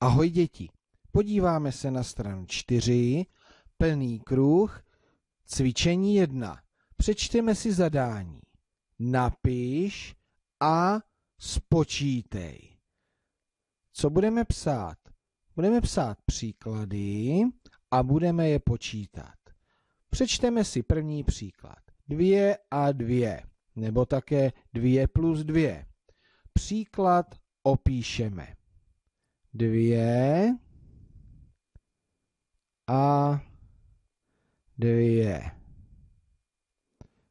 Ahoj děti, podíváme se na stranu 4, plný kruh, cvičení 1. Přečteme si zadání. Napiš a spočítej. Co budeme psát? Budeme psát příklady a budeme je počítat. Přečteme si první příklad. 2 a 2, nebo také 2 plus 2. Příklad opíšeme dvě a dvě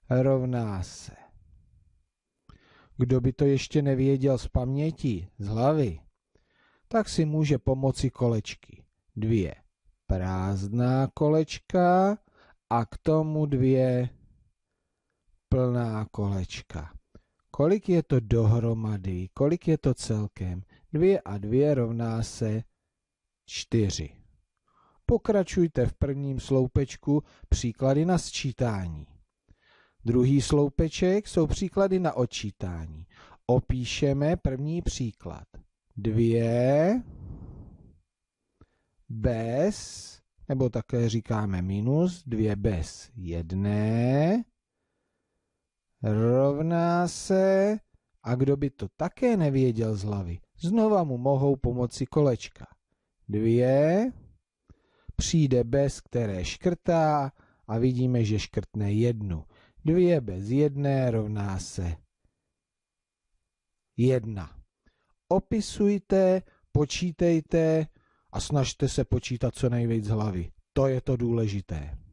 rovná se. Kdo by to ještě nevěděl z paměti, z hlavy, tak si může pomoci kolečky. Dvě prázdná kolečka a k tomu dvě plná kolečka. Kolik je to dohromady, kolik je to celkem? 2 a 2 rovná se 4. Pokračujte v prvním sloupečku příklady na sčítání. Druhý sloupeček jsou příklady na odčítání. Opíšeme první příklad. 2 bez, nebo také říkáme minus, 2 bez 1 rovná se a kdo by to také nevěděl z hlavy, znova mu mohou pomoci kolečka. Dvě, přijde bez, které škrtá a vidíme, že škrtne jednu. Dvě bez jedné rovná se jedna. Opisujte, počítejte a snažte se počítat co nejvíc z hlavy. To je to důležité.